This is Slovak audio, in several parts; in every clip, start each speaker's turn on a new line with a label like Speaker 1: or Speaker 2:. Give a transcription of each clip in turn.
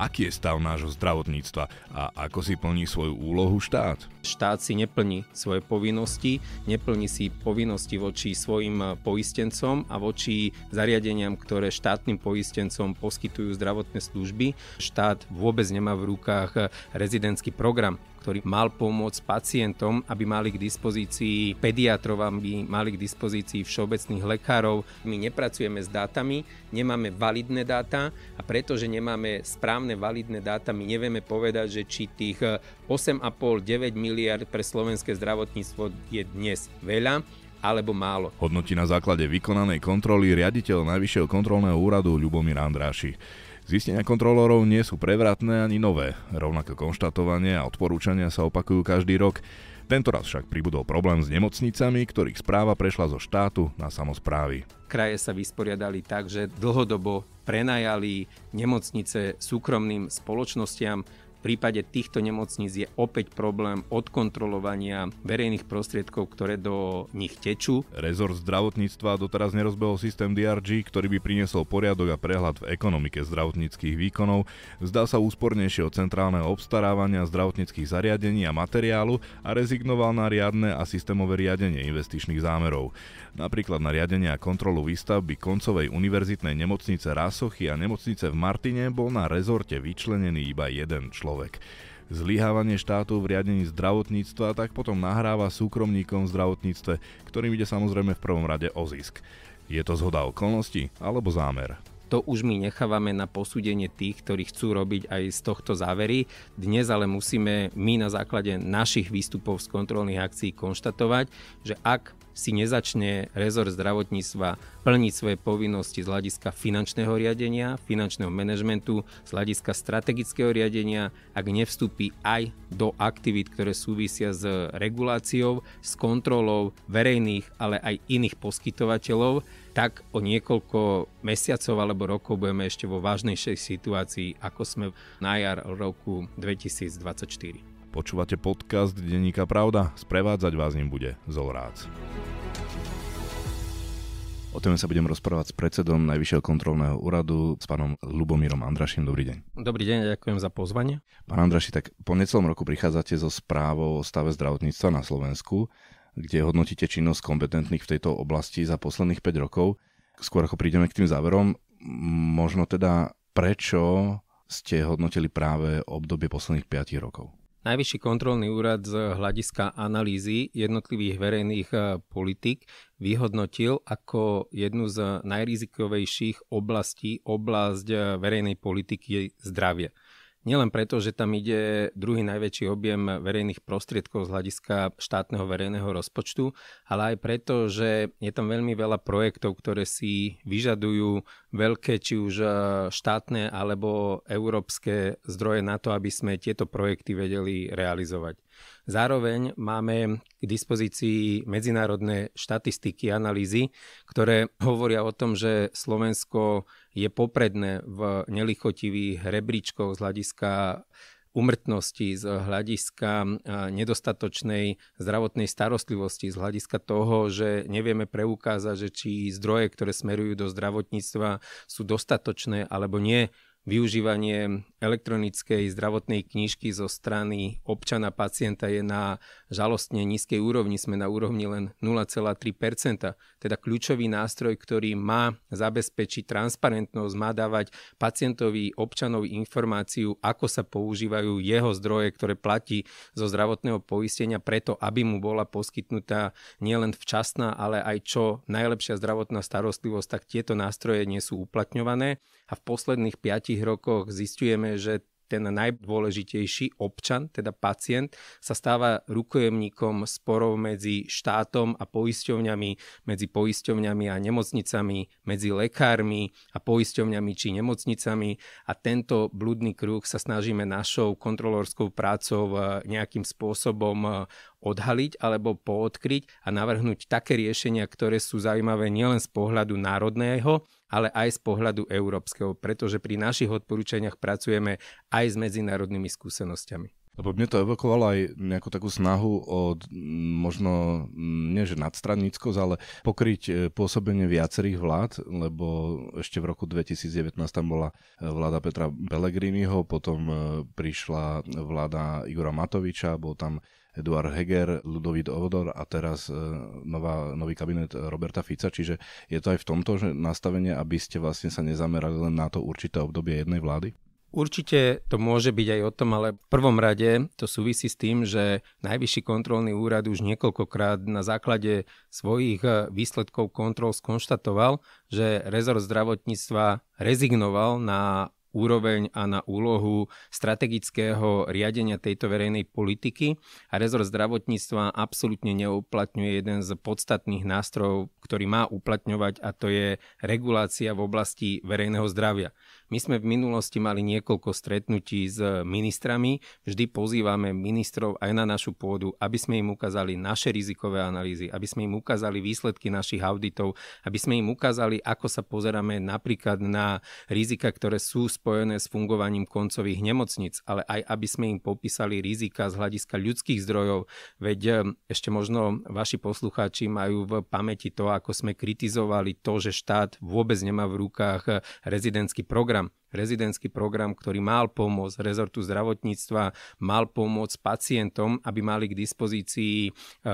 Speaker 1: aký je stav nášho zdravotníctva a ako si plní svoju úlohu štát. Štát si neplní svoje povinnosti, neplní si povinnosti voči svojim eh, poistencom a voči zariadeniam, ktoré štátnym poistencom poskytujú zdravotné služby. Štát vôbec nemá v rukách eh, rezidentský program ktorý mal pomôcť pacientom, aby mali k dispozícii pediatrov, aby mali k dispozícii všeobecných lekárov. My nepracujeme s dátami, nemáme validné dáta a pretože nemáme správne validné dáta, my nevieme povedať, že či tých 8,5-9 eh, miliard pre slovenské zdravotníctvo je dnes veľa alebo málo.
Speaker 2: Hodnotí na základe vykonanej kontroly riaditeľ Najvyššieho kontrolného úradu Ľubomír Andráši. Zistenia kontrolórov nie sú prevratné ani nové. Rovnaké konštatovanie a odporúčania sa opakujú každý rok. Tentoraz však pribudol problém s nemocnicami, ktorých správa prešla zo štátu na samozprávy.
Speaker 1: Kraje sa vysporiadali tak, že dlhodobo prenajali nemocnice súkromným spoločnostiam, v prípade týchto nemocníc je opäť problém odkontrolovania verejných prostriedkov, ktoré do nich tečú. Rezort
Speaker 2: zdravotníctva doteraz nerozbehol systém DRG, ktorý by priniesol poriadok a prehľad v ekonomike zdravotníckých výkonov. Zdá sa úspornejšie od centrálneho obstarávania zdravotníckých zariadení a materiálu a rezignoval na riadne a systémové riadenie investičných zámerov. Napríklad na riadenie a kontrolu výstavby koncovej univerzitnej nemocnice Rásochy a nemocnice v Martine bol na rezorte vyčlenený iba jeden človek človek. Zlyhávanie štátu v riadení zdravotníctva tak potom nahráva súkromníkom v zdravotníctve, ktorým ide samozrejme v prvom rade o zisk. Je to zhoda okolností alebo zámer? To už my nechávame
Speaker 1: na posúdenie tých, ktorí chcú robiť aj z tohto závery. Dnes ale musíme my na základe našich výstupov z kontrolných akcií konštatovať, že ak si nezačne rezort zdravotníctva plniť svoje povinnosti z hľadiska finančného riadenia, finančného manažmentu, z hľadiska strategického riadenia, ak nevstúpi aj do aktivít, ktoré súvisia s reguláciou, s kontrolou verejných, ale aj iných poskytovateľov, tak o niekoľko mesiacov alebo rokov budeme ešte vo vážnejšej situácii, ako sme na jar roku 2024.
Speaker 2: Počúvate podcast Denníka Pravda, sprevádzať vás ním bude Zolrác. O tom sa budem rozprávať s predsedom Najvyššieho kontrolného úradu, s pánom Lubomírom Andrašim. Dobrý deň.
Speaker 1: Dobrý deň, ďakujem za pozvanie.
Speaker 2: Pán Andraši, tak po necelom roku prichádzate so správou o stave zdravotníctva na Slovensku, kde hodnotíte činnosť kompetentných v tejto oblasti za posledných 5 rokov. Skôr ako prídeme k tým záverom, možno teda prečo ste hodnotili práve obdobie posledných 5 rokov?
Speaker 1: Najvyšší kontrolný úrad z hľadiska analýzy jednotlivých verejných eh, politik vyhodnotil ako jednu z najrizikovejších oblastí oblasť eh, verejnej politiky zdravie. Nielen preto, že tam ide druhý najväčší objem verejných prostriedkov z hľadiska štátneho verejného rozpočtu, ale aj preto, že je tam veľmi veľa projektov, ktoré si vyžadujú veľké či už e, štátne alebo európske zdroje na to, aby sme tieto projekty vedeli realizovať. Zároveň máme k dispozícii medzinárodné štatistiky, analýzy, ktoré hovoria o tom, že Slovensko je popredné v nelichotivých rebríčkoch z hľadiska umrtnosti, z hľadiska nedostatočnej zdravotnej starostlivosti, z hľadiska toho, že nevieme preukázať, že či zdroje, ktoré smerujú do zdravotníctva, sú dostatočné alebo nie využívanie elektronickej zdravotnej knižky zo strany občana pacienta je na žalostne nízkej úrovni, sme na úrovni len 0,3%, teda kľúčový nástroj, ktorý má zabezpečiť transparentnosť, má dávať pacientovi, občanovi informáciu, ako sa používajú jeho zdroje, ktoré platí zo zdravotného poistenia, preto aby mu bola poskytnutá nielen včasná, ale aj čo najlepšia zdravotná starostlivosť, tak tieto nástroje nie sú uplatňované a v posledných 5 rokoch zistujeme, že ten najdôležitejší občan, teda pacient, sa stáva rukojemníkom sporov medzi štátom a poisťovňami, medzi poisťovňami a nemocnicami, medzi lekármi a poisťovňami či nemocnicami a tento blúdny kruh sa snažíme našou kontrolorskou prácou eh, nejakým spôsobom eh, odhaliť alebo poodkryť a navrhnúť také riešenia, ktoré sú zaujímavé nielen z pohľadu národného, ale aj z pohľadu európskeho, pretože pri našich odporúčaniach pracujeme aj s medzinárodnými skúsenosťami.
Speaker 2: Lebo mne to evokovalo aj nejakú takú snahu od možno, nie že nadstranníckosť, ale pokryť e, pôsobenie viacerých vlád, lebo ešte v roku 2019 tam bola e, vláda Petra Pellegriniho, potom e, prišla vláda Igora Matoviča, bol tam Eduard Heger, Ludovít Odor a teraz e, nová, nový kabinet Roberta Fica, čiže je to aj v tomto že nastavenie, aby ste vlastne sa nezamerali len na to určité obdobie jednej vlády?
Speaker 1: Určite to môže byť aj o tom, ale v prvom rade to súvisí s tým, že Najvyšší kontrolný úrad už niekoľkokrát na základe svojich e, výsledkov kontrol skonštatoval, že rezort zdravotníctva rezignoval na úroveň a na úlohu strategického riadenia tejto verejnej politiky a rezort zdravotníctva absolútne neuplatňuje jeden z podstatných nástrojov, ktorý má uplatňovať a to je regulácia v oblasti verejného zdravia. My sme v minulosti mali niekoľko stretnutí s ministrami, vždy pozývame ministrov aj na našu pôdu, aby sme im ukázali naše rizikové analýzy, aby sme im ukázali výsledky našich auditov, aby sme im ukázali, ako sa pozeráme napríklad na rizika, ktoré sú spojené s fungovaním koncových nemocnic, ale aj aby sme im popísali rizika z hľadiska ľudských zdrojov. Veď eh, ešte možno vaši poslucháči majú v pamäti to, ako sme kritizovali to, že štát vôbec nemá v rukách eh, rezidentský program rezidentský program, ktorý mal pomôcť rezortu zdravotníctva, mal pomôcť pacientom, aby mali k dispozícii e,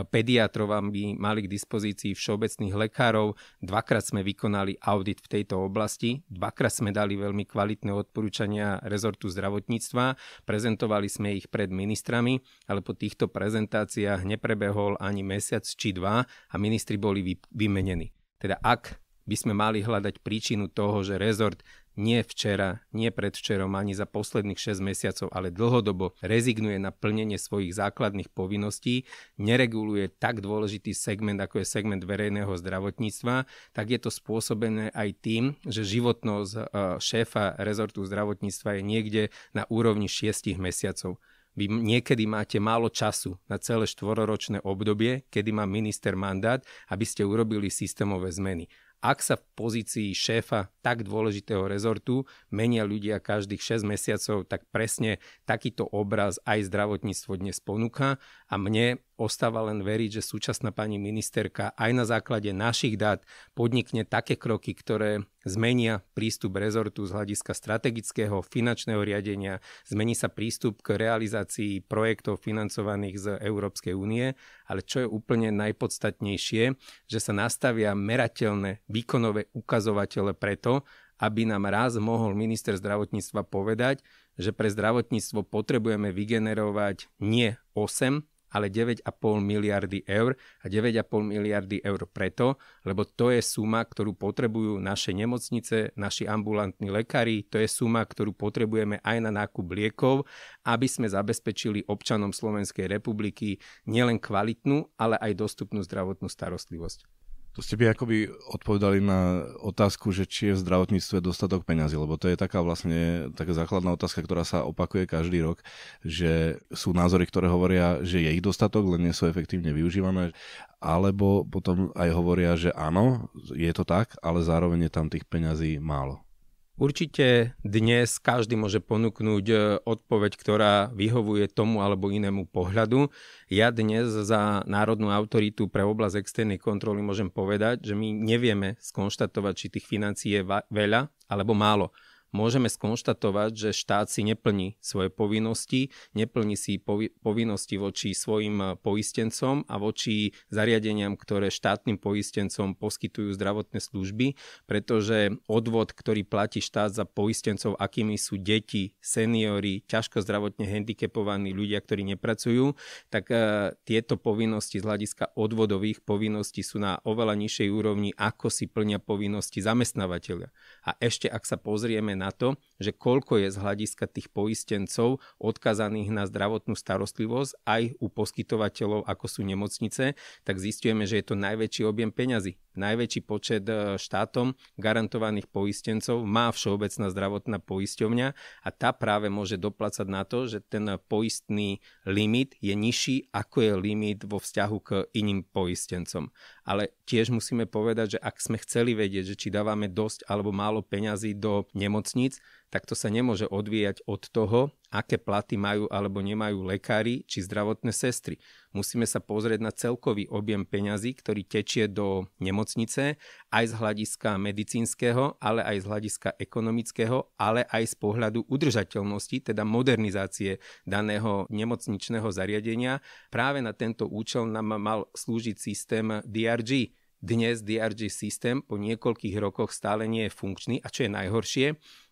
Speaker 1: pediatrov, aby mali k dispozícii všeobecných lekárov. Dvakrát sme vykonali audit v tejto oblasti, dvakrát sme dali veľmi kvalitné odporúčania rezortu zdravotníctva, prezentovali sme ich pred ministrami, ale po týchto prezentáciách neprebehol ani mesiac či dva a ministri boli vymenení. Teda ak by sme mali hľadať príčinu toho, že rezort nie včera, nie predvčerom, ani za posledných 6 mesiacov, ale dlhodobo rezignuje na plnenie svojich základných povinností, nereguluje tak dôležitý segment, ako je segment verejného zdravotníctva, tak je to spôsobené aj tým, že životnosť e, šéfa rezortu zdravotníctva je niekde na úrovni 6 mesiacov vy niekedy máte málo času na celé štvororočné obdobie, kedy má minister mandát, aby ste urobili systémové zmeny ak sa v pozícii šéfa tak dôležitého rezortu menia ľudia každých 6 mesiacov, tak presne takýto obraz aj zdravotníctvo dnes ponúka a mne Ostáva len veriť, že súčasná pani ministerka aj na základe našich dát podnikne také kroky, ktoré zmenia prístup rezortu z hľadiska strategického finančného riadenia, zmení sa prístup k realizácii projektov financovaných z Európskej únie, ale čo je úplne najpodstatnejšie, že sa nastavia merateľné výkonové ukazovatele preto, aby nám raz mohol minister zdravotníctva povedať, že pre zdravotníctvo potrebujeme vygenerovať nie 8, ale 9,5 miliardy eur a 9,5 miliardy eur preto, lebo to je suma, ktorú potrebujú naše nemocnice, naši ambulantní lekári, to je suma, ktorú potrebujeme aj na nákup liekov, aby sme zabezpečili občanom Slovenskej republiky nielen kvalitnú, ale aj dostupnú zdravotnú starostlivosť.
Speaker 2: To ste by akoby odpovedali na otázku, že či je v zdravotníctve dostatok peňazí, lebo to je taká vlastne taká základná otázka, ktorá sa opakuje každý rok, že sú názory, ktoré hovoria, že je ich dostatok, len nie sú efektívne využívané, alebo potom aj hovoria, že áno, je to tak, ale zároveň je tam tých peňazí málo.
Speaker 1: Určite dnes každý môže ponúknuť e, odpoveď, ktorá vyhovuje tomu alebo inému pohľadu. Ja dnes za Národnú autoritu pre oblasť externej kontroly môžem povedať, že my nevieme skonštatovať, či tých financií je veľa alebo málo môžeme skonštatovať, že štát si neplní svoje povinnosti, neplní si povinnosti voči svojim eh, poistencom a voči zariadeniam, ktoré štátnym poistencom poskytujú zdravotné služby, pretože odvod, ktorý platí štát za poistencov, akými sú deti, seniory, ťažko zdravotne handicapovaní ľudia, ktorí nepracujú, tak eh, tieto povinnosti z hľadiska odvodových povinností sú na oveľa nižšej úrovni, ako si plnia povinnosti zamestnávateľa. A ešte ak sa pozrieme na na to, že koľko je z hľadiska tých poistencov odkazaných na zdravotnú starostlivosť aj u poskytovateľov, ako sú nemocnice, tak zistujeme, že je to najväčší objem peňazí. Najväčší počet e, štátom garantovaných poistencov má Všeobecná zdravotná poisťovňa a tá práve môže doplácať na to, že ten poistný limit je nižší, ako je limit vo vzťahu k iným poistencom ale tiež musíme povedať, že ak sme chceli vedieť, že či dávame dosť alebo málo peňazí do nemocníc, tak to sa nemôže odvíjať od toho, aké platy majú alebo nemajú lekári či zdravotné sestry. Musíme sa pozrieť na celkový objem peňazí, ktorý tečie do nemocnice, aj z hľadiska medicínskeho, ale aj z hľadiska ekonomického, ale aj z pohľadu udržateľnosti, teda modernizácie daného nemocničného zariadenia. Práve na tento účel nám mal slúžiť systém DRG, dnes DRG systém po niekoľkých rokoch stále nie je funkčný a čo je najhoršie,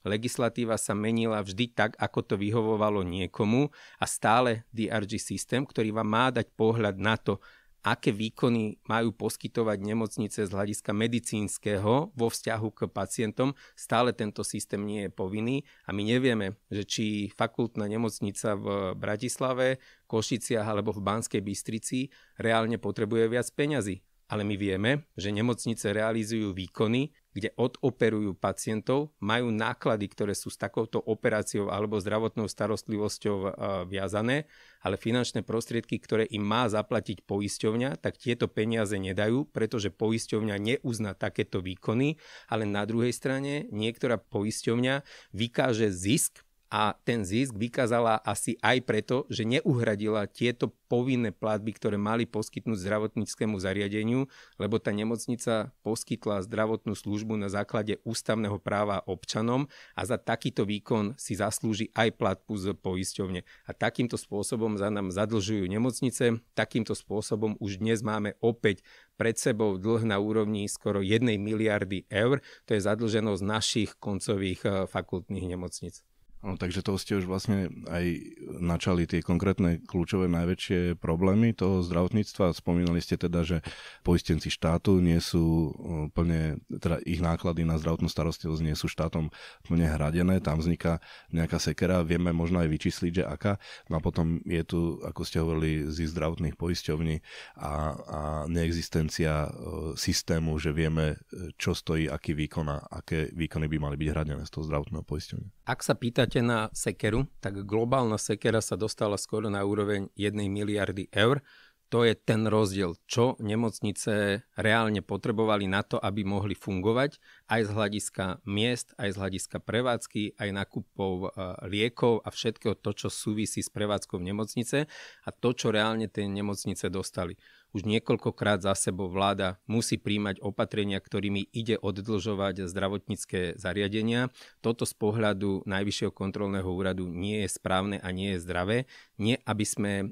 Speaker 1: legislatíva sa menila vždy tak, ako to vyhovovalo niekomu a stále DRG systém, ktorý vám má dať pohľad na to, aké výkony majú poskytovať nemocnice z hľadiska medicínskeho vo vzťahu k pacientom. Stále tento systém nie je povinný a my nevieme, že či fakultná nemocnica v Bratislave, Košiciach alebo v Banskej Bystrici reálne potrebuje viac peňazí ale my vieme, že nemocnice realizujú výkony, kde odoperujú pacientov, majú náklady, ktoré sú s takouto operáciou alebo zdravotnou starostlivosťou eh, viazané, ale finančné prostriedky, ktoré im má zaplatiť poisťovňa, tak tieto peniaze nedajú, pretože poisťovňa neuzná takéto výkony, ale na druhej strane niektorá poisťovňa vykáže zisk a ten zisk vykázala asi aj preto, že neuhradila tieto povinné platby, ktoré mali poskytnúť zdravotníckému zariadeniu, lebo tá nemocnica poskytla zdravotnú službu na základe ústavného práva občanom a za takýto výkon si zaslúži aj platbu z poisťovne. A takýmto spôsobom za nám zadlžujú nemocnice, takýmto spôsobom už dnes máme opäť pred sebou dlh na úrovni skoro 1 miliardy eur, to je zadlženosť našich koncových eh, fakultných nemocnic.
Speaker 2: No, takže to ste už vlastne aj načali tie konkrétne kľúčové najväčšie problémy toho zdravotníctva. Spomínali ste teda, že poistenci štátu nie sú e, plne, teda ich náklady na zdravotnú starostlivosť nie sú štátom plne hradené, tam vzniká nejaká sekera, vieme možno aj vyčísliť, že aká. No a potom je tu, ako ste hovorili, z zdravotných poisťovní a, a neexistencia e, systému, že vieme, e, čo stojí, aký výkon a aké výkony by mali byť hradené z toho zdravotného poisťovňa.
Speaker 1: Ak sa pýtať pozeráte na sekeru, tak globálna sekera sa dostala skoro na úroveň 1 miliardy eur. To je ten rozdiel, čo nemocnice reálne potrebovali na to, aby mohli fungovať aj z hľadiska miest, aj z hľadiska prevádzky, aj nakupov eh, liekov a všetkého to, čo súvisí s prevádzkou v nemocnice a to, čo reálne tie nemocnice dostali už niekoľkokrát za sebou vláda musí príjmať opatrenia, ktorými ide oddlžovať zdravotnícke zariadenia. Toto z pohľadu Najvyššieho kontrolného úradu nie je správne a nie je zdravé. Nie, aby sme e,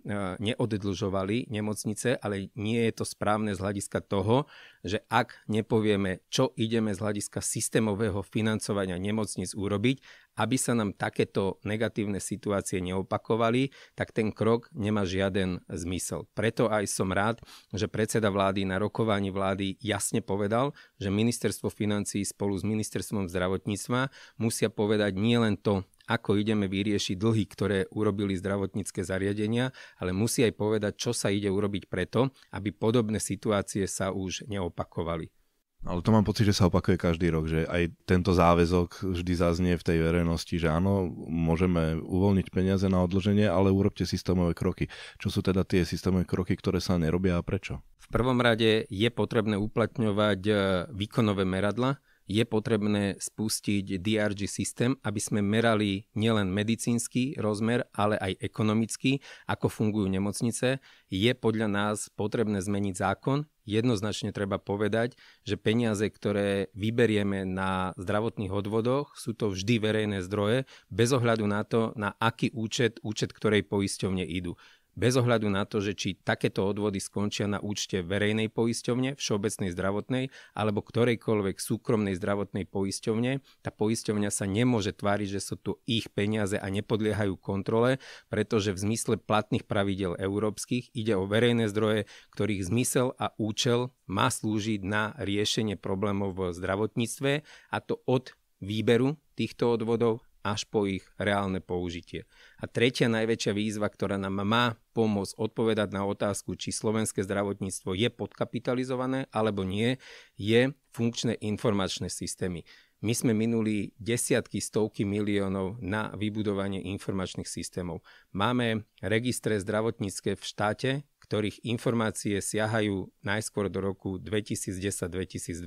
Speaker 1: neoddlžovali nemocnice, ale nie je to správne z hľadiska toho, že ak nepovieme, čo ideme z hľadiska systémového financovania nemocnic urobiť aby sa nám takéto negatívne situácie neopakovali, tak ten krok nemá žiaden zmysel. Preto aj som rád, že predseda vlády na rokovaní vlády jasne povedal, že ministerstvo financí spolu s ministerstvom zdravotníctva musia povedať nielen to, ako ideme vyriešiť dlhy, ktoré urobili zdravotnícke zariadenia, ale musí aj povedať, čo sa ide urobiť preto, aby podobné situácie sa už neopakovali.
Speaker 2: Ale to mám pocit, že sa opakuje každý rok, že aj tento záväzok vždy zaznie v tej verejnosti, že áno, môžeme uvoľniť peniaze na odloženie, ale urobte systémové kroky. Čo sú teda tie systémové kroky, ktoré sa nerobia a prečo?
Speaker 1: V prvom rade je potrebné uplatňovať e, výkonové meradla, je potrebné spustiť DRG systém, aby sme merali nielen medicínsky rozmer, ale aj ekonomický, ako fungujú nemocnice. Je podľa nás potrebné zmeniť zákon. Jednoznačne treba povedať, že peniaze, ktoré vyberieme na zdravotných odvodoch, sú to vždy verejné zdroje, bez ohľadu na to, na aký účet, účet ktorej poisťovne idú bez ohľadu na to, že či takéto odvody skončia na účte verejnej poisťovne, všeobecnej zdravotnej alebo ktorejkoľvek súkromnej zdravotnej poisťovne, tá poisťovňa sa nemôže tváriť, že sú tu ich peniaze a nepodliehajú kontrole, pretože v zmysle platných pravidel európskych ide o verejné zdroje, ktorých zmysel a účel má slúžiť na riešenie problémov v zdravotníctve a to od výberu týchto odvodov až po ich reálne použitie. A tretia najväčšia výzva, ktorá nám má pomôcť odpovedať na otázku, či slovenské zdravotníctvo je podkapitalizované alebo nie, je funkčné informačné systémy. My sme minuli desiatky, stovky miliónov na vybudovanie informačných systémov. Máme registre zdravotnícke v štáte, ktorých informácie siahajú najskôr do roku 2010-2012.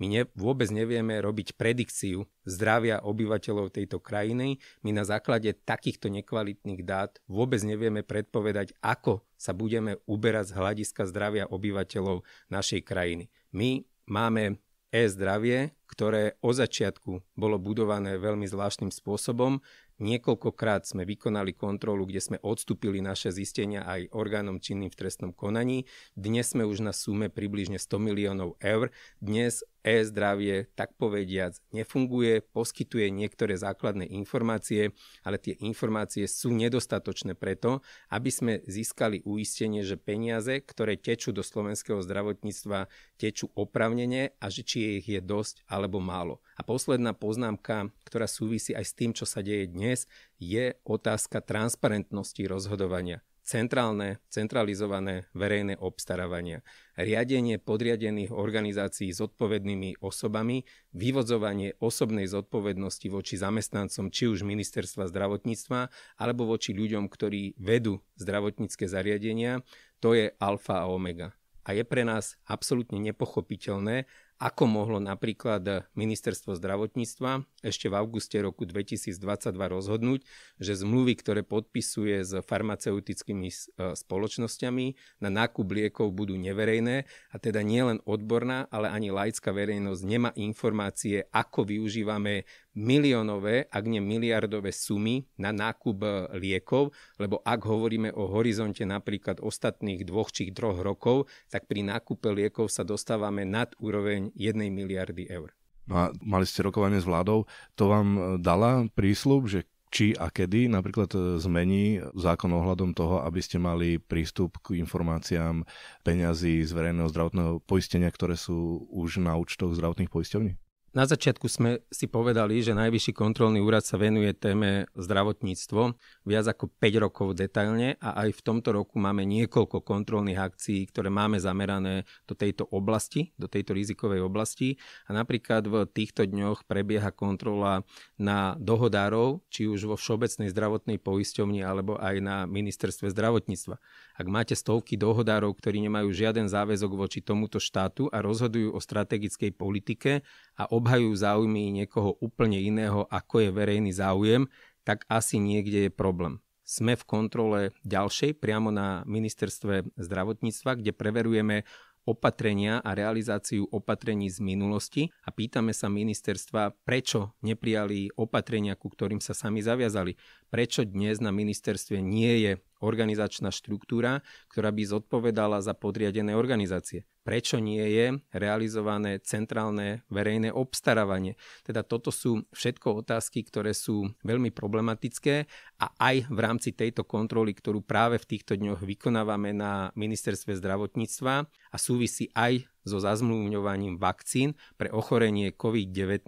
Speaker 1: My ne, vôbec nevieme robiť predikciu zdravia obyvateľov tejto krajiny. My na základe takýchto nekvalitných dát vôbec nevieme predpovedať, ako sa budeme uberať z hľadiska zdravia obyvateľov našej krajiny. My máme e-zdravie, ktoré o začiatku bolo budované veľmi zvláštnym spôsobom. Niekoľkokrát sme vykonali kontrolu, kde sme odstúpili naše zistenia aj orgánom činným v trestnom konaní. Dnes sme už na sume približne 100 miliónov eur. Dnes e-zdravie, tak povediac, nefunguje, poskytuje niektoré základné informácie, ale tie informácie sú nedostatočné preto, aby sme získali uistenie, že peniaze, ktoré tečú do slovenského zdravotníctva, tečú opravnene a že či ich je dosť alebo málo. A posledná poznámka, ktorá súvisí aj s tým, čo sa deje dnes, je otázka transparentnosti rozhodovania centrálne, centralizované verejné obstarávania, riadenie podriadených organizácií s odpovednými osobami, vyvodzovanie osobnej zodpovednosti voči zamestnancom či už ministerstva zdravotníctva alebo voči ľuďom, ktorí vedú zdravotnícke zariadenia, to je alfa a omega. A je pre nás absolútne nepochopiteľné, ako mohlo napríklad ministerstvo zdravotníctva ešte v auguste roku 2022 rozhodnúť, že zmluvy, ktoré podpisuje s farmaceutickými e, spoločnosťami na nákup liekov budú neverejné a teda nielen odborná, ale ani laická verejnosť nemá informácie, ako využívame miliónové, ak nie miliardové sumy na nákup e, liekov, lebo ak hovoríme o horizonte napríklad ostatných dvoch či troch rokov, tak pri nákupe liekov sa dostávame nad úroveň 1 miliardy eur.
Speaker 2: No a mali ste rokovanie s vládou, to vám e, dala prísľub, že či a kedy napríklad e, zmení zákon ohľadom toho, aby ste mali prístup k informáciám peňazí z verejného zdravotného poistenia, ktoré sú už na účtoch zdravotných poisťovní?
Speaker 1: Na začiatku sme si povedali, že Najvyšší kontrolný úrad sa venuje téme zdravotníctvo viac ako 5 rokov detailne a aj v tomto roku máme niekoľko kontrolných akcií, ktoré máme zamerané do tejto oblasti, do tejto rizikovej oblasti. A napríklad v týchto dňoch prebieha kontrola na dohodárov, či už vo Všeobecnej zdravotnej poisťovni alebo aj na ministerstve zdravotníctva. Ak máte stovky dohodárov, ktorí nemajú žiaden záväzok voči tomuto štátu a rozhodujú o strategickej politike a obhajujú záujmy niekoho úplne iného, ako je verejný záujem, tak asi niekde je problém. Sme v kontrole ďalšej priamo na ministerstve zdravotníctva, kde preverujeme opatrenia a realizáciu opatrení z minulosti a pýtame sa ministerstva, prečo neprijali opatrenia, ku ktorým sa sami zaviazali prečo dnes na ministerstve nie je organizačná štruktúra, ktorá by zodpovedala za podriadené organizácie. Prečo nie je realizované centrálne verejné obstarávanie? Teda toto sú všetko otázky, ktoré sú veľmi problematické a aj v rámci tejto kontroly, ktorú práve v týchto dňoch vykonávame na ministerstve zdravotníctva a súvisí aj so zazmluvňovaním vakcín pre ochorenie COVID-19,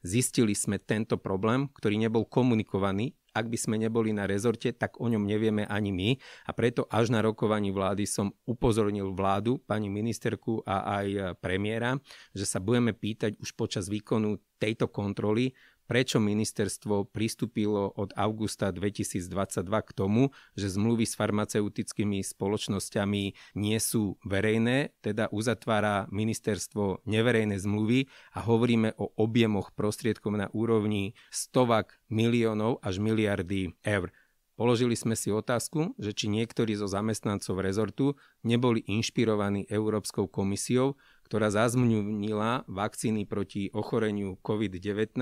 Speaker 1: zistili sme tento problém, ktorý nebol komunikovaný ak by sme neboli na rezorte, tak o ňom nevieme ani my a preto až na rokovaní vlády som upozornil vládu, pani ministerku a aj premiéra, že sa budeme pýtať už počas výkonu tejto kontroly, prečo ministerstvo pristúpilo od augusta 2022 k tomu, že zmluvy s farmaceutickými spoločnosťami nie sú verejné, teda uzatvára ministerstvo neverejné zmluvy a hovoríme o objemoch prostriedkov na úrovni stovak miliónov až miliardy eur. Položili sme si otázku, že či niektorí zo zamestnancov rezortu neboli inšpirovaní Európskou komisiou, ktorá zazmňunila vakcíny proti ochoreniu COVID-19,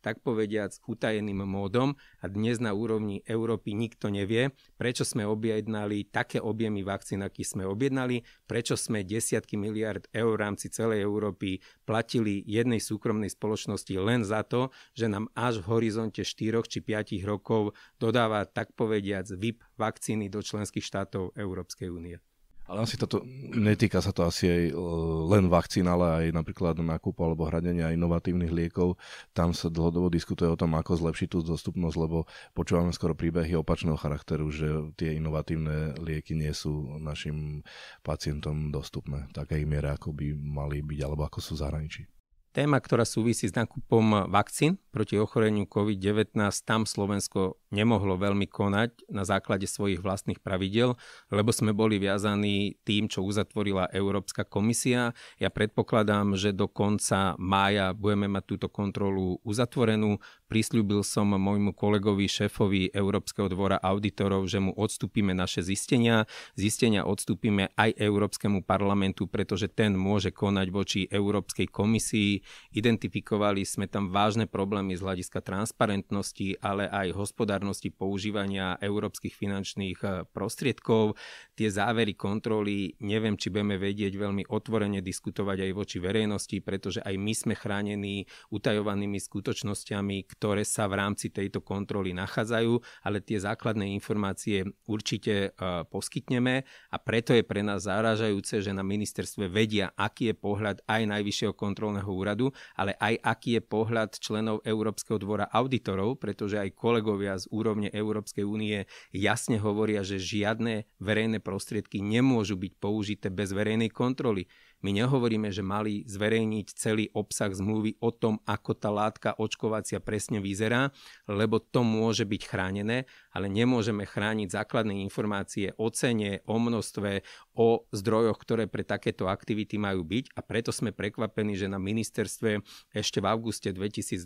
Speaker 1: tak povediac utajeným módom a dnes na úrovni Európy nikto nevie, prečo sme objednali také objemy vakcín, aký sme objednali, prečo sme desiatky miliard eur v rámci celej Európy platili jednej súkromnej spoločnosti len za to, že nám až v horizonte 4 či 5 rokov dodáva tak povediac VIP vakcíny do členských štátov Európskej únie.
Speaker 2: Ale asi toto, netýka sa to asi aj e, len vakcín, ale aj napríklad nákupu alebo hradenia inovatívnych liekov. Tam sa dlhodobo diskutuje o tom, ako zlepšiť tú dostupnosť, lebo počúvame skoro príbehy opačného charakteru, že tie inovatívne lieky nie sú našim pacientom dostupné v takej miere, ako by mali byť alebo ako sú v zahraničí.
Speaker 1: Téma, ktorá súvisí s nákupom vakcín proti ochoreniu COVID-19, tam Slovensko nemohlo veľmi konať na základe svojich vlastných pravidel, lebo sme boli viazaní tým, čo uzatvorila Európska komisia. Ja predpokladám, že do konca mája budeme mať túto kontrolu uzatvorenú. Prisľúbil som môjmu kolegovi, šéfovi Európskeho dvora auditorov, že mu odstúpime naše zistenia. Zistenia odstúpime aj Európskemu parlamentu, pretože ten môže konať voči Európskej komisii. Identifikovali sme tam vážne problémy z hľadiska transparentnosti, ale aj hospodárstva hospodárnosti používania európskych finančných e, prostriedkov. Tie závery kontroly neviem, či budeme vedieť veľmi otvorene diskutovať aj voči verejnosti, pretože aj my sme chránení utajovanými skutočnosťami, ktoré sa v rámci tejto kontroly nachádzajú, ale tie základné informácie určite e, poskytneme a preto je pre nás záražajúce, že na ministerstve vedia, aký je pohľad aj Najvyššieho kontrolného úradu, ale aj aký je pohľad členov Európskeho dvora auditorov, pretože aj kolegovia z úrovne Európskej únie jasne hovoria, že žiadne verejné prostriedky nemôžu byť použité bez verejnej kontroly. My nehovoríme, že mali zverejniť celý obsah zmluvy o tom, ako tá látka očkovacia presne vyzerá, lebo to môže byť chránené, ale nemôžeme chrániť základné informácie o cene, o množstve, o zdrojoch, ktoré pre takéto aktivity majú byť a preto sme prekvapení, že na ministerstve ešte v auguste 2022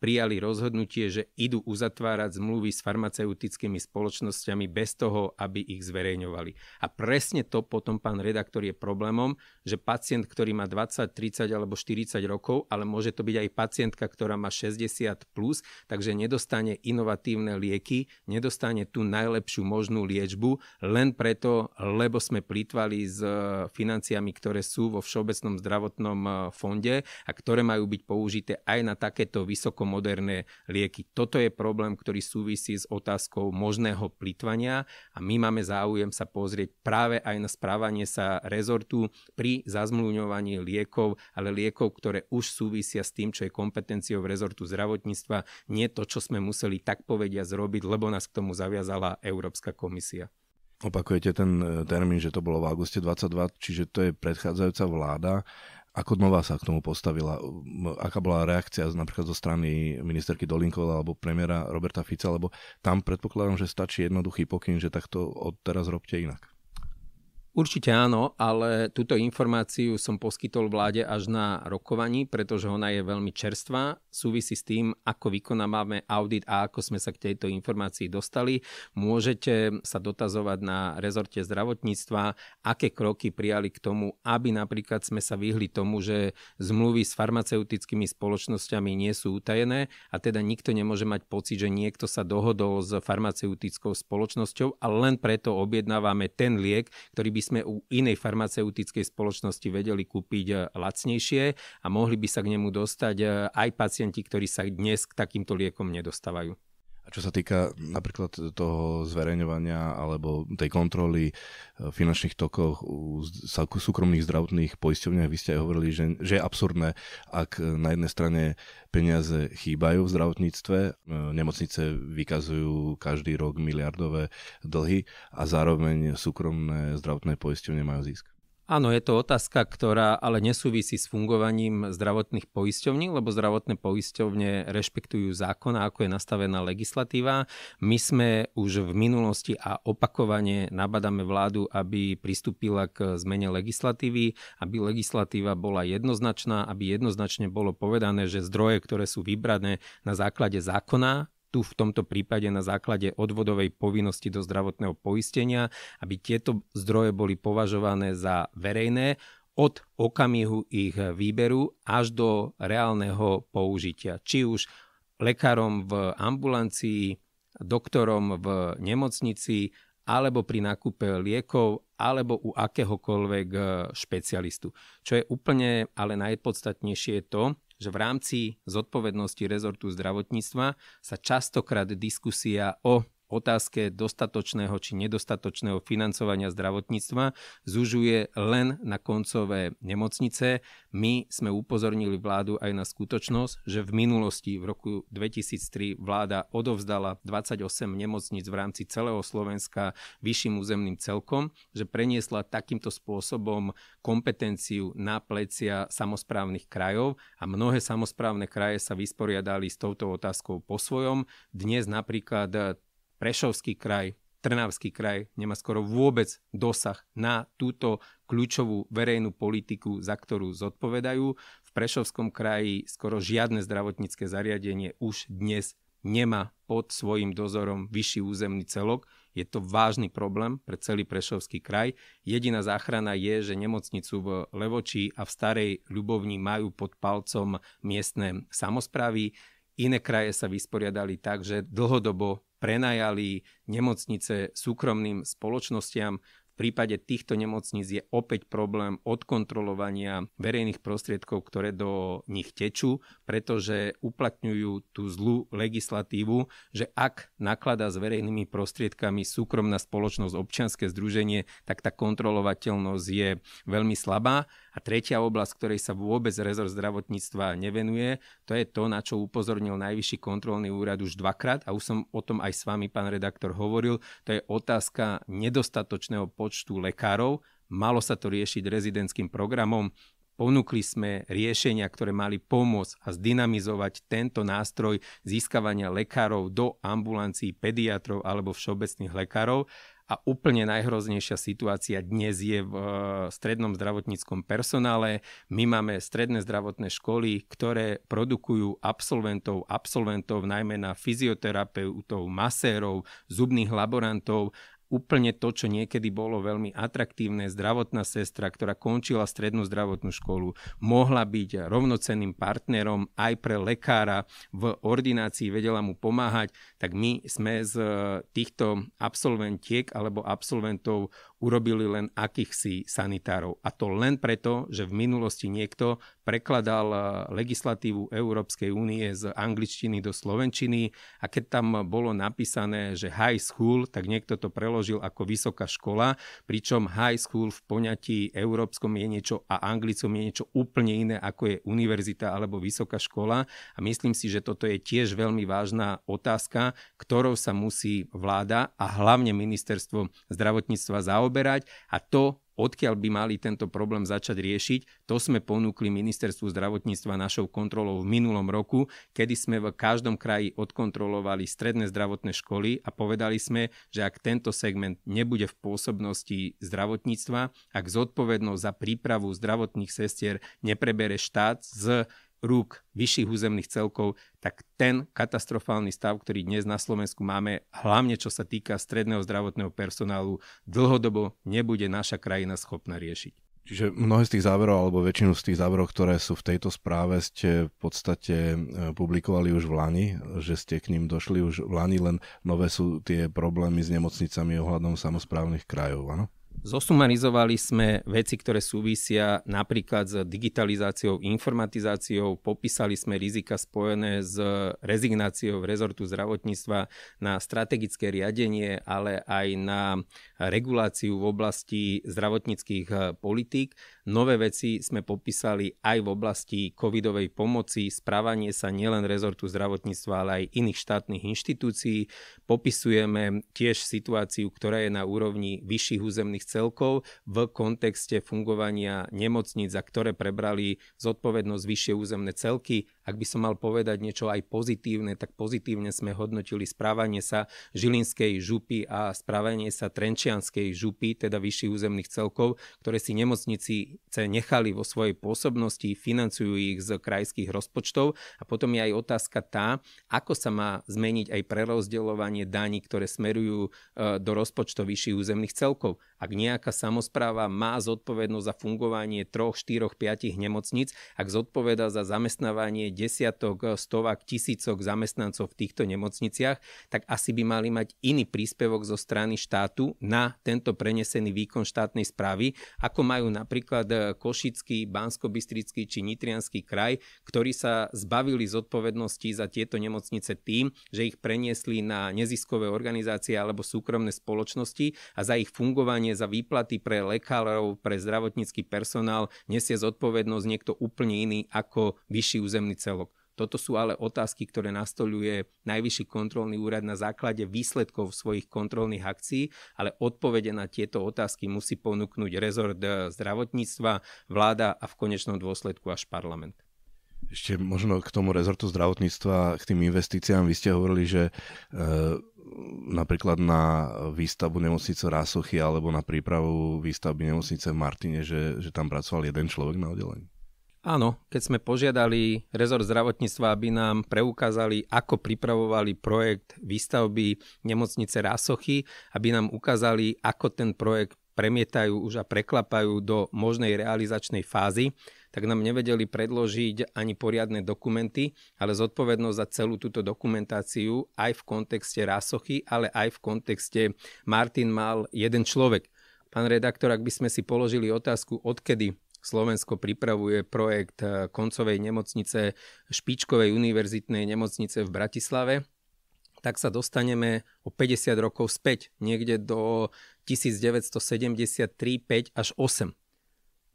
Speaker 1: prijali rozhodnutie, že idú uzatvárať zmluvy s farmaceutickými spoločnosťami bez toho, aby ich zverejňovali. A presne to potom, pán redaktor, je problémom, že pacient, ktorý má 20, 30 alebo 40 rokov, ale môže to byť aj pacientka, ktorá má 60 plus, takže nedostane inovatívne lieky, deti nedostane tú najlepšiu možnú liečbu len preto, lebo sme plýtvali s e, financiami, ktoré sú vo Všeobecnom zdravotnom e, fonde a ktoré majú byť použité aj na takéto vysokomoderné lieky. Toto je problém, ktorý súvisí s otázkou možného plýtvania a my máme záujem sa pozrieť práve aj na správanie sa rezortu pri zazmluňovaní liekov, ale liekov, ktoré už súvisia s tým, čo je kompetenciou rezortu zdravotníctva, nie to, čo sme museli tak povedia zrobiť lebo nás k tomu zaviazala Európska komisia.
Speaker 2: Opakujete ten e, termín, že to bolo v auguste 22, čiže to je predchádzajúca vláda. Ako nová sa k tomu postavila? Aká bola reakcia napríklad zo strany ministerky Dolinkova alebo premiéra Roberta Fica? Lebo tam predpokladám, že stačí jednoduchý pokyn, že takto od teraz robte inak.
Speaker 1: Určite áno, ale túto informáciu som poskytol vláde až na rokovaní, pretože ona je veľmi čerstvá, súvisí s tým, ako vykonávame audit a ako sme sa k tejto informácii dostali. Môžete sa dotazovať na rezorte zdravotníctva, aké kroky prijali k tomu, aby napríklad sme sa vyhli tomu, že zmluvy s farmaceutickými spoločnosťami nie sú utajené a teda nikto nemôže mať pocit, že niekto sa dohodol s farmaceutickou spoločnosťou a len preto objednávame ten liek, ktorý by sme u inej farmaceutickej spoločnosti vedeli kúpiť e, lacnejšie a mohli by sa k nemu dostať e, aj pacienti, ktorí sa dnes k takýmto liekom nedostávajú.
Speaker 2: A čo sa týka napríklad toho zverejňovania alebo tej kontroly e, finančných tokov u súkromných zdravotných poisťovniach, vy ste aj hovorili, že, že je absurdné, ak e, na jednej strane peniaze chýbajú v zdravotníctve, e, nemocnice vykazujú každý rok miliardové dlhy a zároveň súkromné zdravotné poisťovne majú zisk.
Speaker 1: Áno, je to otázka, ktorá ale nesúvisí s fungovaním zdravotných poisťovní, lebo zdravotné poisťovne rešpektujú zákon, ako je nastavená legislatíva. My sme už v minulosti a opakovane nabadáme vládu, aby pristúpila k zmene legislatívy, aby legislatíva bola jednoznačná, aby jednoznačne bolo povedané, že zdroje, ktoré sú vybrané na základe zákona, tu v tomto prípade na základe odvodovej povinnosti do zdravotného poistenia, aby tieto zdroje boli považované za verejné od okamihu ich výberu až do reálneho použitia. Či už lekárom v ambulancii, doktorom v nemocnici, alebo pri nákupe liekov, alebo u akéhokoľvek eh, špecialistu. Čo je úplne ale najpodstatnejšie je to, že v rámci zodpovednosti rezortu zdravotníctva sa častokrát diskusia o otázke dostatočného či nedostatočného financovania zdravotníctva zužuje len na koncové nemocnice. My sme upozornili vládu aj na skutočnosť, že v minulosti v roku 2003 vláda odovzdala 28 nemocnic v rámci celého Slovenska vyšším územným celkom, že preniesla takýmto spôsobom kompetenciu na plecia samozprávnych krajov a mnohé samozprávne kraje sa vysporiadali s touto otázkou po svojom. Dnes napríklad Prešovský kraj, Trnavský kraj nemá skoro vôbec dosah na túto kľúčovú verejnú politiku, za ktorú zodpovedajú. V Prešovskom kraji skoro žiadne zdravotnícke zariadenie už dnes nemá pod svojim dozorom vyšší územný celok. Je to vážny problém pre celý Prešovský kraj. Jediná záchrana je, že nemocnicu v Levoči a v Starej Ľubovni majú pod palcom miestne samozprávy. Iné kraje sa vysporiadali tak, že dlhodobo prenajali nemocnice súkromným spoločnostiam. V prípade týchto nemocníc je opäť problém odkontrolovania verejných prostriedkov, ktoré do nich tečú, pretože uplatňujú tú zlú legislatívu, že ak naklada s verejnými prostriedkami súkromná spoločnosť, občianske združenie, tak tá kontrolovateľnosť je veľmi slabá a tretia oblasť, ktorej sa vôbec rezort zdravotníctva nevenuje, to je to, na čo upozornil Najvyšší kontrolný úrad už dvakrát a už som o tom aj s vami, pán redaktor, hovoril. To je otázka nedostatočného počtu lekárov. Malo sa to riešiť rezidentským programom. Ponúkli sme riešenia, ktoré mali pomôcť a zdynamizovať tento nástroj získavania lekárov do ambulancií pediatrov alebo všeobecných lekárov. A úplne najhroznejšia situácia dnes je v eh, strednom zdravotníckom personále. My máme stredné zdravotné školy, ktoré produkujú absolventov, absolventov najmä na fyzioterapeutov, masérov, zubných laborantov úplne to, čo niekedy bolo veľmi atraktívne, zdravotná sestra, ktorá končila strednú zdravotnú školu, mohla byť rovnocenným partnerom aj pre lekára v ordinácii, vedela mu pomáhať, tak my sme z eh, týchto absolventiek alebo absolventov urobili len akýchsi sanitárov. A to len preto, že v minulosti niekto prekladal eh, legislatívu Európskej únie z angličtiny do slovenčiny a keď tam bolo napísané, že high school, tak niekto to preložil ako vysoká škola, pričom high school v poňatí európskom je niečo a anglickom je niečo úplne iné, ako je univerzita alebo vysoká škola. A myslím si, že toto je tiež veľmi vážna otázka, ktorou sa musí vláda a hlavne ministerstvo zdravotníctva zaoberať zaoberať a to, odkiaľ by mali tento problém začať riešiť. To sme ponúkli ministerstvu zdravotníctva našou kontrolou v minulom roku, kedy sme v každom kraji odkontrolovali stredné zdravotné školy a povedali sme, že ak tento segment nebude v pôsobnosti zdravotníctva, ak zodpovednosť za prípravu zdravotných sestier neprebere štát z rúk vyšších územných celkov, tak ten katastrofálny stav, ktorý dnes na Slovensku máme, hlavne čo sa týka stredného zdravotného personálu, dlhodobo nebude naša krajina schopná riešiť.
Speaker 2: Čiže mnohé z tých záverov, alebo väčšinu z tých záverov, ktoré sú v tejto správe, ste v podstate e, publikovali už v Lani, že ste k ním došli už v Lani, len nové sú tie problémy s nemocnicami ohľadom samozprávnych krajov, áno?
Speaker 1: Zosumarizovali sme veci, ktoré súvisia napríklad s digitalizáciou, informatizáciou, popísali sme rizika spojené s rezignáciou v rezortu zdravotníctva na strategické riadenie, ale aj na reguláciu v oblasti zdravotníckých eh, politík. Nové veci sme popísali aj v oblasti covidovej pomoci, správanie sa nielen rezortu zdravotníctva, ale aj iných štátnych inštitúcií. Popisujeme tiež situáciu, ktorá je na úrovni vyšších územných celkov v kontexte fungovania nemocníc, za ktoré prebrali zodpovednosť vyššie územné celky. Ak by som mal povedať niečo aj pozitívne, tak pozitívne sme hodnotili správanie sa Žilinskej župy a správanie sa Trenčianskej župy, teda vyšších územných celkov, ktoré si nemocnici nechali vo svojej pôsobnosti, financujú ich z krajských rozpočtov. A potom je aj otázka tá, ako sa má zmeniť aj prerozdeľovanie daní, ktoré smerujú e, do rozpočtov vyšších územných celkov ak nejaká samozpráva má zodpovednosť za fungovanie 3, 4, 5 nemocnic, ak zodpoveda za zamestnávanie desiatok, stovak tisícok zamestnancov v týchto nemocniciach, tak asi by mali mať iný príspevok zo strany štátu na tento prenesený výkon štátnej správy, ako majú napríklad e, Košický, Banskobystrický či Nitrianský kraj, ktorí sa zbavili zodpovednosti za tieto nemocnice tým, že ich preniesli na neziskové organizácie alebo súkromné spoločnosti a za ich fungovanie za výplaty pre lekárov, pre zdravotnícky personál nesie zodpovednosť niekto úplne iný ako vyšší územný celok. Toto sú ale otázky, ktoré nastoluje Najvyšší kontrolný úrad na základe výsledkov svojich kontrolných akcií, ale odpovede na tieto otázky musí ponúknuť rezort zdravotníctva, vláda a v konečnom dôsledku až parlament.
Speaker 2: Ešte možno k tomu rezortu zdravotníctva, k tým investíciám, vy ste hovorili, že e, napríklad na výstavbu nemocnice Rásochy alebo na prípravu výstavby nemocnice v Martine, že, že tam pracoval jeden človek na oddelení.
Speaker 1: Áno, keď sme požiadali rezort zdravotníctva, aby nám preukázali, ako pripravovali projekt výstavby nemocnice Rásochy, aby nám ukázali, ako ten projekt premietajú už a preklapajú do možnej realizačnej fázy, tak nám nevedeli predložiť ani poriadne dokumenty, ale zodpovednosť za celú túto dokumentáciu aj v kontexte Rasochy, ale aj v kontexte Martin mal jeden človek. Pán redaktor, ak by sme si položili otázku, odkedy Slovensko pripravuje projekt eh, koncovej nemocnice, špičkovej univerzitnej nemocnice v Bratislave, tak sa dostaneme o 50 rokov späť, niekde do 1973, 5 až 8.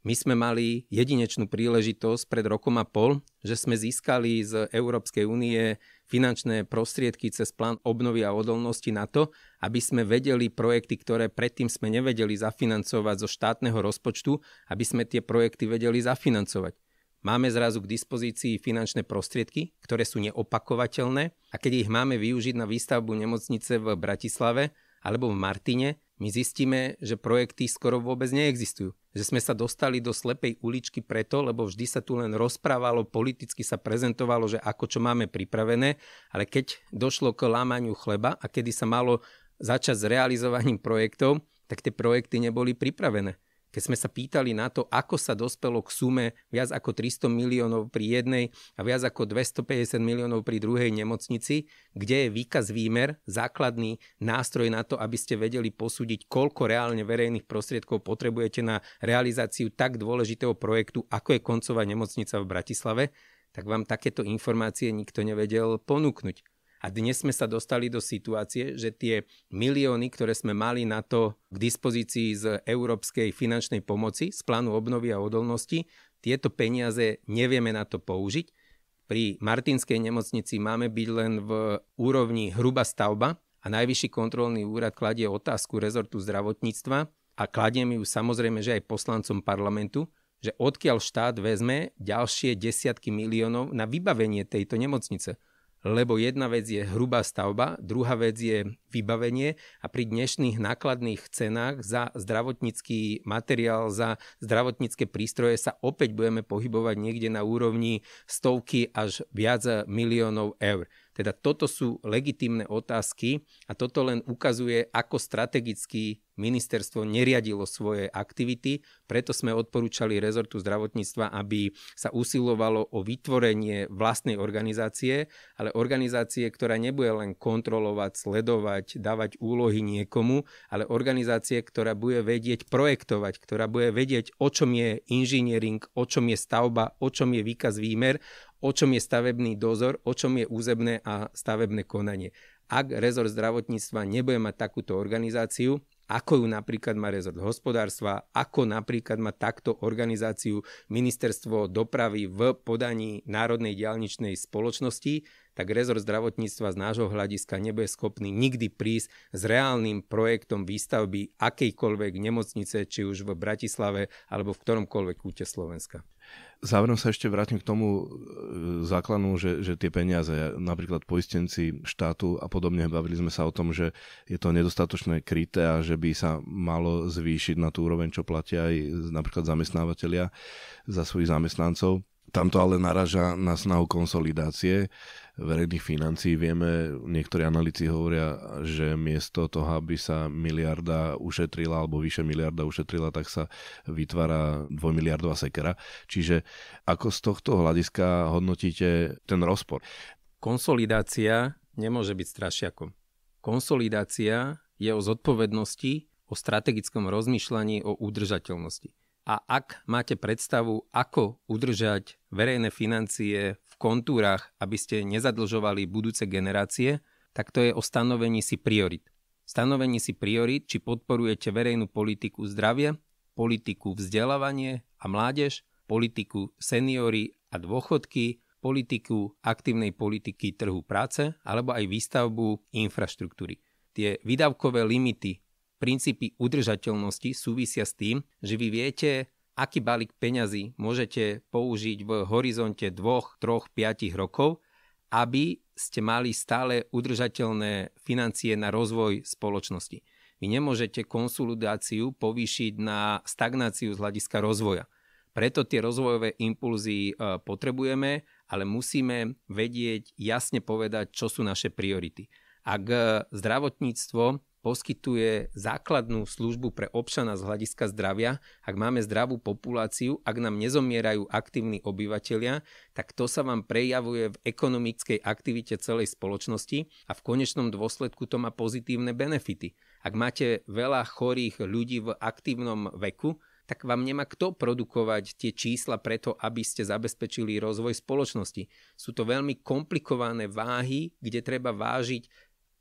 Speaker 1: My sme mali jedinečnú príležitosť pred rokom a pol, že sme získali z Európskej únie finančné prostriedky cez plán obnovy a odolnosti na to, aby sme vedeli projekty, ktoré predtým sme nevedeli zafinancovať zo štátneho rozpočtu, aby sme tie projekty vedeli zafinancovať. Máme zrazu k dispozícii finančné prostriedky, ktoré sú neopakovateľné a keď ich máme využiť na výstavbu nemocnice v Bratislave alebo v Martine, my zistíme, že projekty skoro vôbec neexistujú. Že sme sa dostali do slepej uličky preto, lebo vždy sa tu len rozprávalo, politicky sa prezentovalo, že ako čo máme pripravené, ale keď došlo k lámaniu chleba a kedy sa malo začať s realizovaním projektov, tak tie projekty neboli pripravené. Keď sme sa pýtali na to, ako sa dospelo k sume viac ako 300 miliónov pri jednej a viac ako 250 miliónov pri druhej nemocnici, kde je výkaz výmer, základný nástroj na to, aby ste vedeli posúdiť, koľko reálne verejných prostriedkov potrebujete na realizáciu tak dôležitého projektu, ako je koncová nemocnica v Bratislave, tak vám takéto informácie nikto nevedel ponúknuť. A dnes sme sa dostali do situácie, že tie milióny, ktoré sme mali na to k dispozícii z európskej finančnej pomoci, z plánu obnovy a odolnosti, tieto peniaze nevieme na to použiť. Pri Martinskej nemocnici máme byť len v úrovni hruba stavba a Najvyšší kontrolný úrad kladie otázku rezortu zdravotníctva a kladiem ju samozrejme, že aj poslancom parlamentu, že odkiaľ štát vezme ďalšie desiatky miliónov na vybavenie tejto nemocnice lebo jedna vec je hrubá stavba, druhá vec je vybavenie a pri dnešných nákladných cenách za zdravotnícky materiál, za zdravotnícke prístroje sa opäť budeme pohybovať niekde na úrovni stovky až viac miliónov eur. Teda toto sú legitimné otázky a toto len ukazuje, ako strategicky ministerstvo neriadilo svoje aktivity, preto sme odporúčali rezortu zdravotníctva, aby sa usilovalo o vytvorenie vlastnej organizácie, ale organizácie, ktorá nebude len kontrolovať, sledovať, dávať úlohy niekomu, ale organizácie, ktorá bude vedieť projektovať, ktorá bude vedieť, o čom je inžiniering, o čom je stavba, o čom je výkaz výmer, o čom je stavebný dozor, o čom je územné a stavebné konanie. Ak rezort zdravotníctva nebude mať takúto organizáciu, ako ju napríklad má rezort hospodárstva, ako napríklad má takto organizáciu ministerstvo dopravy v podaní Národnej diálničnej spoločnosti, tak rezort zdravotníctva z nášho hľadiska nebude schopný nikdy prísť s reálnym projektom výstavby akejkoľvek nemocnice, či už v Bratislave alebo v ktoromkoľvek kúte Slovenska.
Speaker 2: Záverom sa ešte vrátim k tomu e, základu, že, že tie peniaze, napríklad poistenci štátu a podobne, bavili sme sa o tom, že je to nedostatočné kryté a že by sa malo zvýšiť na tú úroveň, čo platia aj napríklad zamestnávateľia za svojich zamestnancov. Tam to ale naraža na snahu konsolidácie verejných financií. Vieme, niektorí analytici hovoria, že miesto toho, aby sa miliarda ušetrila alebo vyše miliarda ušetrila, tak sa vytvára dvojmiliardová sekera. Čiže ako z tohto hľadiska hodnotíte ten rozpor?
Speaker 1: Konsolidácia nemôže byť strašiakom. Konsolidácia je o zodpovednosti, o strategickom rozmýšľaní, o udržateľnosti a ak máte predstavu, ako udržať verejné financie v kontúrach, aby ste nezadlžovali budúce generácie, tak to je o stanovení si priorit. Stanovení si priorit, či podporujete verejnú politiku zdravia, politiku vzdelávanie a mládež, politiku seniory a dôchodky, politiku aktívnej politiky trhu práce alebo aj výstavbu infraštruktúry. Tie výdavkové limity princípy udržateľnosti súvisia s tým, že vy viete, aký balík peňazí môžete použiť v horizonte 2, 3, 5 rokov, aby ste mali stále udržateľné financie na rozvoj spoločnosti. Vy nemôžete konsolidáciu povýšiť na stagnáciu z hľadiska rozvoja. Preto tie rozvojové impulzy e, potrebujeme, ale musíme vedieť jasne povedať, čo sú naše priority. Ak e, zdravotníctvo poskytuje základnú službu pre občana z hľadiska zdravia. Ak máme zdravú populáciu, ak nám nezomierajú aktívni obyvateľia, tak to sa vám prejavuje v ekonomickej aktivite celej spoločnosti a v konečnom dôsledku to má pozitívne benefity. Ak máte veľa chorých ľudí v aktívnom veku, tak vám nemá kto produkovať tie čísla preto, aby ste zabezpečili rozvoj spoločnosti. Sú to veľmi komplikované váhy, kde treba vážiť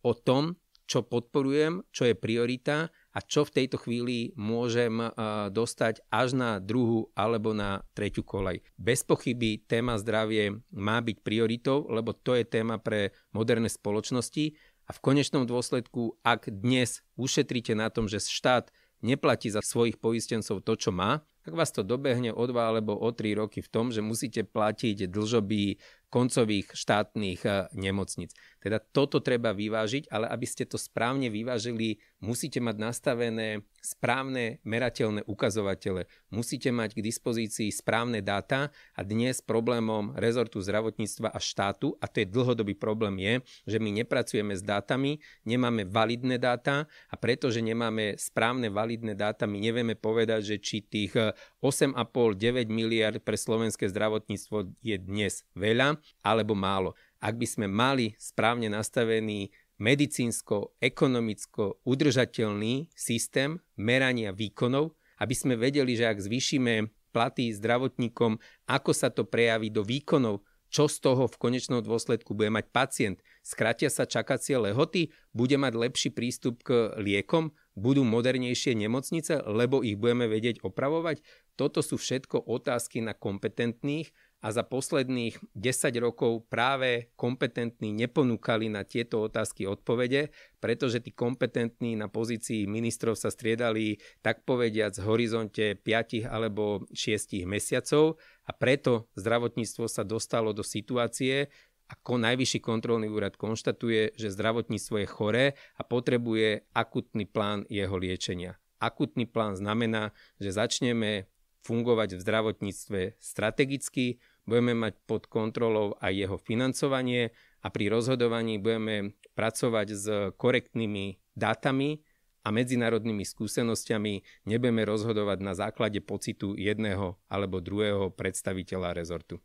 Speaker 1: o tom, čo podporujem, čo je priorita a čo v tejto chvíli môžem eh, dostať až na druhú alebo na tretiu kolej. Bez pochyby téma zdravie má byť prioritou, lebo to je téma pre moderné spoločnosti a v konečnom dôsledku, ak dnes ušetríte na tom, že štát neplatí za svojich poistencov to, čo má, tak vás to dobehne o dva alebo o tri roky v tom, že musíte platiť dlžoby koncových štátnych eh, nemocnic. Teda toto treba vyvážiť, ale aby ste to správne vyvážili, musíte mať nastavené správne merateľné ukazovatele, musíte mať k dispozícii správne dáta a dnes problémom rezortu zdravotníctva a štátu, a to je dlhodobý problém, je, že my nepracujeme s dátami, nemáme validné dáta a pretože nemáme správne validné dáta, my nevieme povedať, že či tých 8,5-9 eh, miliard pre slovenské zdravotníctvo je dnes veľa alebo málo. Ak by sme mali správne nastavený medicínsko-ekonomicko udržateľný systém merania výkonov, aby sme vedeli, že ak zvýšime platy zdravotníkom, ako sa to prejaví do výkonov, čo z toho v konečnom dôsledku bude mať pacient. Skratia sa čakacie lehoty, bude mať lepší prístup k liekom, budú modernejšie nemocnice, lebo ich budeme vedieť opravovať. Toto sú všetko otázky na kompetentných, a za posledných 10 rokov práve kompetentní neponúkali na tieto otázky odpovede, pretože tí kompetentní na pozícii ministrov sa striedali tak povediať v horizonte 5 alebo 6 mesiacov a preto zdravotníctvo sa dostalo do situácie, ako najvyšší kontrolný úrad konštatuje, že zdravotníctvo je choré a potrebuje akutný plán jeho liečenia. Akutný plán znamená, že začneme fungovať v zdravotníctve strategicky, budeme mať pod kontrolou aj jeho financovanie a pri rozhodovaní budeme pracovať s korektnými dátami a medzinárodnými skúsenostiami nebudeme rozhodovať na základe pocitu jedného alebo druhého predstaviteľa rezortu.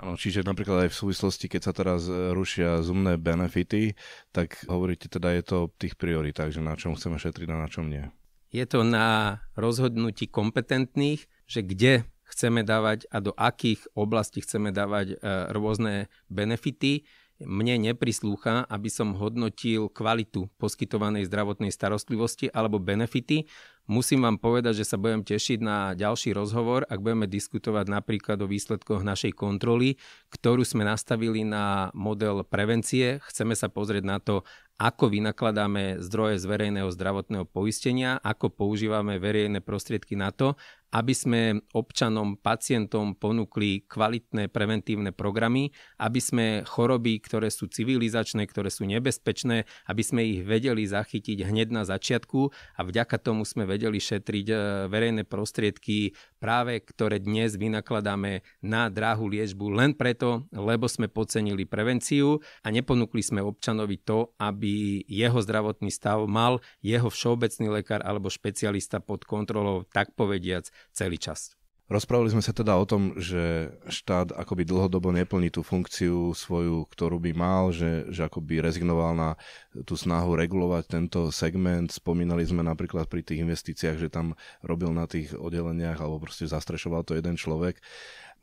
Speaker 2: Áno, čiže napríklad aj v súvislosti, keď sa teraz e, rušia zumné benefity, tak hovoríte teda, je to tých prioritách, že na čom chceme šetriť a na čom nie.
Speaker 1: Je to na rozhodnutí kompetentných, že kde chceme dávať a do akých oblastí chceme dávať e, rôzne benefity. Mne neprislúcha, aby som hodnotil kvalitu poskytovanej zdravotnej starostlivosti alebo benefity. Musím vám povedať, že sa budem tešiť na ďalší rozhovor, ak budeme diskutovať napríklad o výsledkoch našej kontroly, ktorú sme nastavili na model prevencie. Chceme sa pozrieť na to, ako vynakladáme zdroje z verejného zdravotného poistenia, ako používame verejné prostriedky na to, aby sme občanom, pacientom ponúkli kvalitné preventívne programy, aby sme choroby, ktoré sú civilizačné, ktoré sú nebezpečné, aby sme ich vedeli zachytiť hneď na začiatku a vďaka tomu sme vedeli šetriť e, verejné prostriedky práve, ktoré dnes vynakladáme na dráhu liečbu len preto, lebo sme podcenili prevenciu a neponúkli sme občanovi to, aby jeho zdravotný stav mal jeho všeobecný lekár alebo špecialista pod kontrolou, tak povediac celý čas.
Speaker 2: Rozprávali sme sa teda o tom, že štát akoby dlhodobo neplní tú funkciu svoju, ktorú by mal, že, že akoby rezignoval na tú snahu regulovať tento segment. Spomínali sme napríklad pri tých investíciách, že tam robil na tých oddeleniach alebo proste zastrešoval to jeden človek.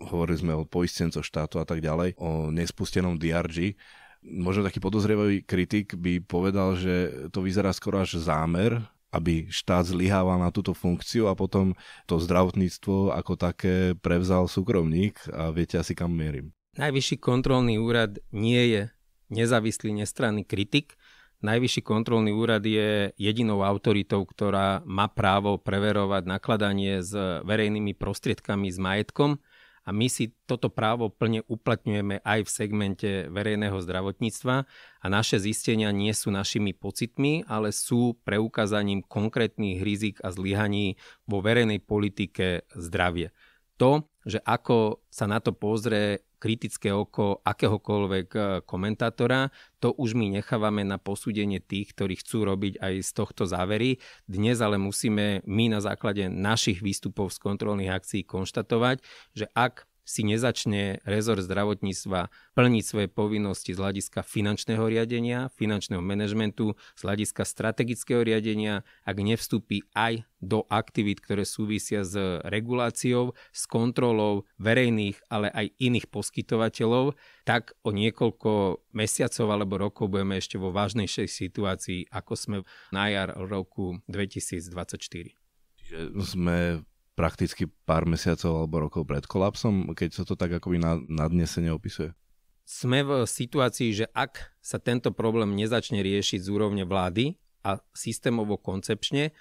Speaker 2: Hovorili sme o poistencoch štátu a tak ďalej, o nespustenom DRG možno taký podozrievavý kritik by povedal, že to vyzerá skoro až zámer aby štát zlyhával na túto funkciu a potom to zdravotníctvo ako také prevzal súkromník a viete asi kam mierim.
Speaker 1: Najvyšší kontrolný úrad nie je nezávislý nestranný kritik. Najvyšší kontrolný úrad je jedinou autoritou, ktorá má právo preverovať nakladanie s verejnými prostriedkami, s majetkom a my si toto právo plne uplatňujeme aj v segmente verejného zdravotníctva a naše zistenia nie sú našimi pocitmi, ale sú preukázaním konkrétnych rizik a zlyhaní vo verejnej politike zdravie. To, že ako sa na to pozrie kritické oko akéhokoľvek eh, komentátora. To už my nechávame na posúdenie tých, ktorí chcú robiť aj z tohto závery. Dnes ale musíme my na základe našich výstupov z kontrolných akcií konštatovať, že ak si nezačne rezort zdravotníctva plniť svoje povinnosti z hľadiska finančného riadenia, finančného manažmentu, z hľadiska strategického riadenia, ak nevstúpi aj do aktivít, ktoré súvisia s reguláciou, s kontrolou verejných, ale aj iných poskytovateľov, tak o niekoľko mesiacov alebo rokov budeme ešte vo vážnejšej situácii, ako sme na jar roku 2024. Čiže
Speaker 2: sme prakticky pár mesiacov alebo rokov pred kolapsom, keď sa to tak akoby na, dnes neopisuje?
Speaker 1: Sme v situácii, že ak sa tento problém nezačne riešiť z úrovne vlády a systémovo koncepčne,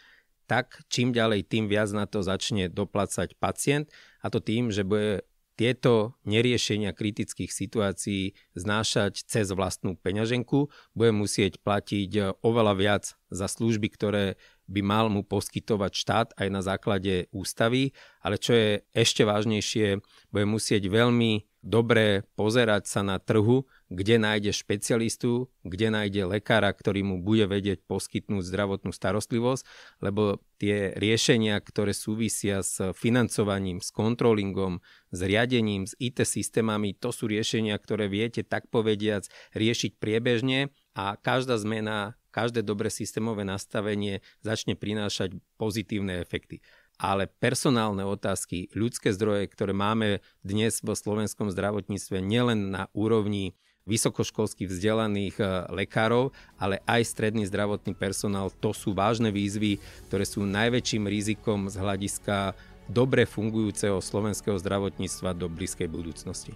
Speaker 1: tak čím ďalej, tým viac na to začne doplácať pacient a to tým, že bude tieto neriešenia kritických situácií znášať cez vlastnú peňaženku, bude musieť platiť e, oveľa viac za služby, ktoré by mal mu poskytovať štát aj na základe ústavy, ale čo je ešte vážnejšie, bude musieť veľmi dobre pozerať sa na trhu, kde nájde špecialistu, kde nájde lekára, ktorý mu bude vedieť poskytnúť zdravotnú starostlivosť, lebo tie riešenia, ktoré súvisia s financovaním, s kontrolingom, s riadením, s IT systémami, to sú riešenia, ktoré viete tak povediac riešiť priebežne a každá zmena, každé dobre systémové nastavenie začne prinášať pozitívne efekty ale personálne otázky, ľudské zdroje, ktoré máme dnes vo slovenskom zdravotníctve nielen na úrovni Vysokoškolských vzdelaných eh, lekárov, ale aj stredný zdravotný personál. To sú vážne výzvy, ktoré sú najväčším rizikom z hľadiska dobre fungujúceho slovenského zdravotníctva do blízkej budúcnosti.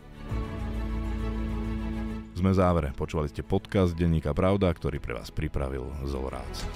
Speaker 2: Sme závere. Počúvali ste podcast Denníka Pravda, ktorý pre vás pripravil Zolrác.